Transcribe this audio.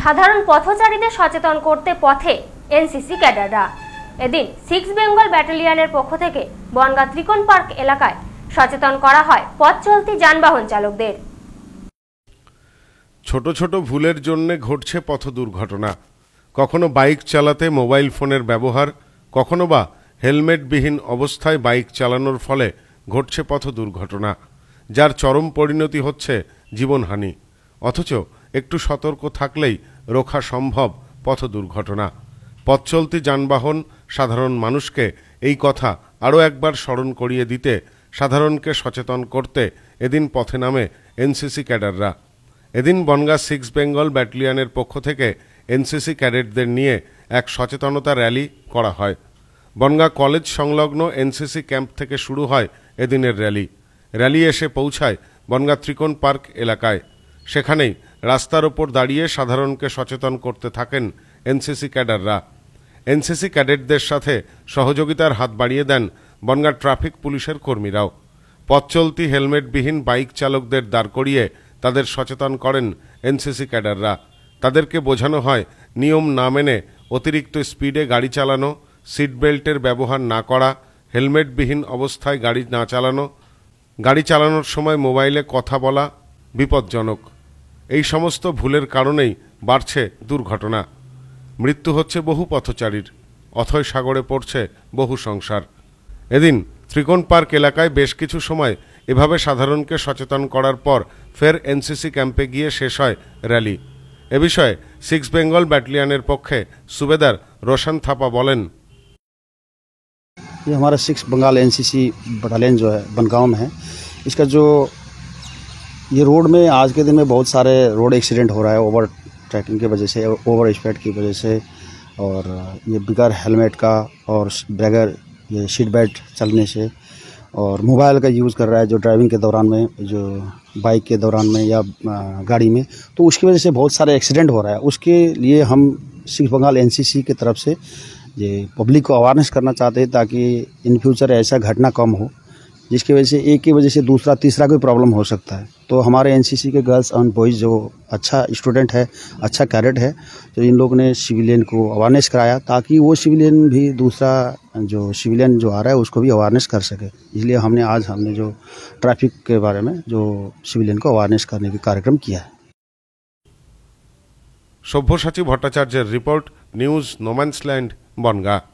সাধারণ পথচারীদের সচেতন করতে পথে এনসিসি ক্যাডাররা এদিন সিক্স বেঙ্গল ব্যাটালিয়নের পক্ষ থেকে বনগা ত্রিকোণ পার্ক এলাকায় সচেতন করা হয় পথ চলতি যানবাহন চালকদের ছোট ছোট ভুলের জন্য ঘটছে পথ দুর্ঘটনা কখনো বাইক চালাতে মোবাইল ফোনের ব্যবহার কখনো বা হেলমেটবিহীন অবস্থায় বাইক চালানোর ফলে ঘটছে পথ দুর্ঘটনা যার চরম পরিণতি হচ্ছে জীবনহানি অথচ একটু সতর্ক থাকলেই রোখা সম্ভব পথ দুর্ঘটনা পথ চলতি যানবাহন সাধারণ মানুষকে এই কথা আরও একবার স্মরণ করিয়ে দিতে সাধারণকে সচেতন করতে এদিন পথে নামে এনসিসি ক্যাডাররা এদিন বনগা সিক্স বেঙ্গল ব্যাটালিয়ানের পক্ষ থেকে এনসিসি ক্যাডেটদের নিয়ে এক সচেতনতা র্যালি করা হয় বনগা কলেজ সংলগ্ন এনসিসি ক্যাম্প থেকে শুরু হয় এদিনের র্যালি র্যালি এসে পৌঁছায় বনগা ত্রিকোণ পার্ক এলাকায় সেখানেই রাস্তার ওপর দাঁড়িয়ে সাধারণকে সচেতন করতে থাকেন এনসিসি ক্যাডাররা এনসিসি ক্যাডেটদের সাথে সহযোগিতার হাত বাড়িয়ে দেন বনগাঁ ট্রাফিক পুলিশের কর্মীরাও পথ চলতি হেলমেটবিহীন বাইক চালকদের দাঁড় করিয়ে তাদের সচেতন করেন এনসিসি ক্যাডাররা তাদেরকে বোঝানো হয় নিয়ম না মেনে অতিরিক্ত স্পিডে গাড়ি চালানো সিট বেল্টের ব্যবহার না করা হেলমেটবিহীন অবস্থায় গাড়ি না চালানো গাড়ি চালানোর সময় মোবাইলে কথা বলা বিপজ্জনক এই সমস্ত ভুলের কারণেই বাড়ছে দুর্ঘটনা মৃত্যু হচ্ছে বহু পথচারীর অথয় সাগরে পড়ছে বহু সংসার এদিন ত্রিকোণ পার্ক এলাকায় বেশ কিছু সময় এভাবে সাধারণকে সচেতন করার পর ফের এনসিসি ক্যাম্পে গিয়ে শেষ হয় র্যালি এ বিষয়ে সিক্স বেঙ্গল ব্যাটালিয়ানের পক্ষে সুবেদার রোশন থাপা বলেন আমার six Bengal NCC battalion Bangaon जो ये रोड में आज के दिन में बहुत सारे रोड एक्सीडेंट हो रहा है ओवर ट्रैकिंग की वजह से ओवर स्पीड की वजह से और ये बगैर हेलमेट का और बगैर ये सीट बेल्ट चलने से और मोबाइल का यूज़ कर रहा है जो ड्राइविंग के दौरान में जो बाइक के दौरान में या गाड़ी में तो उसकी वजह से बहुत सारे एक्सीडेंट हो रहा है उसके लिए हम सिख बंगाल सी की तरफ से ये पब्लिक को अवेयरनेस करना चाहते हैं ताकि इन फ्यूचर ऐसा घटना कम हो जिसकी वजह से एक की वजह से दूसरा तीसरा कोई प्रॉब्लम हो सकता है तो हमारे एनसीसी के गर्ल्स एंड बॉयज़ जो अच्छा स्टूडेंट है अच्छा कैडेट है तो इन लोग ने सिविलियन को अवेयरनेस कराया ताकि वो सिविलियन भी दूसरा जो सिविलियन जो आ रहा है उसको भी अवेयरनेस कर सके इसलिए हमने आज हमने जो ट्रैफिक के बारे में जो सिविलियन को अवेयरनेस करने का कार्यक्रम किया है सभ्यसाची भट्टाचार्य रिपोर्ट न्यूज নোম্যান্সল্যান্ড बनगा